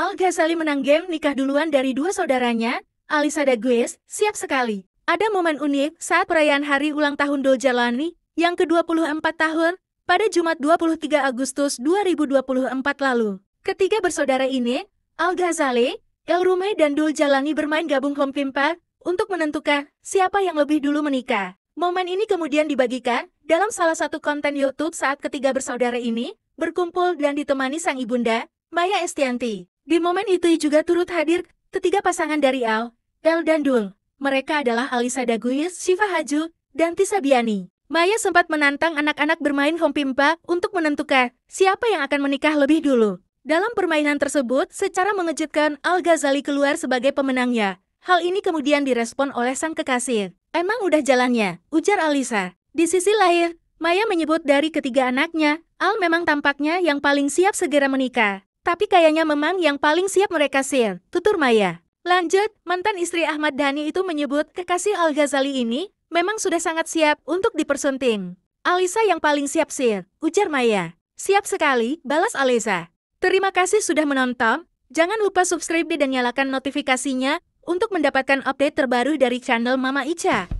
Al-Ghazali menang game nikah duluan dari dua saudaranya, Alisa Dagues, siap sekali. Ada momen unik saat perayaan hari ulang tahun Jalani yang ke-24 tahun pada Jumat 23 Agustus 2024 lalu. Ketiga bersaudara ini, Al-Ghazali, El Rume dan Jalani bermain gabung kompimpa untuk menentukan siapa yang lebih dulu menikah. Momen ini kemudian dibagikan dalam salah satu konten YouTube saat ketiga bersaudara ini berkumpul dan ditemani sang ibunda, Maya Estianti. Di momen itu juga turut hadir ketiga pasangan dari Al, El dan Dul. Mereka adalah Alisa Daguyes, Siva Haju, dan Tisa Biani. Maya sempat menantang anak-anak bermain hompimpa untuk menentukan siapa yang akan menikah lebih dulu. Dalam permainan tersebut, secara mengejutkan Al-Ghazali keluar sebagai pemenangnya. Hal ini kemudian direspon oleh sang kekasih. Emang udah jalannya, ujar Alisa. Di sisi lain, Maya menyebut dari ketiga anaknya, Al memang tampaknya yang paling siap segera menikah. Tapi kayaknya memang yang paling siap mereka Sil, tutur Maya. Lanjut, mantan istri Ahmad Dhani itu menyebut kekasih Al-Ghazali ini memang sudah sangat siap untuk dipersunting. Alisa yang paling siap Sil, ujar Maya. Siap sekali, balas Alisa. Terima kasih sudah menonton. Jangan lupa subscribe dan nyalakan notifikasinya untuk mendapatkan update terbaru dari channel Mama Ica.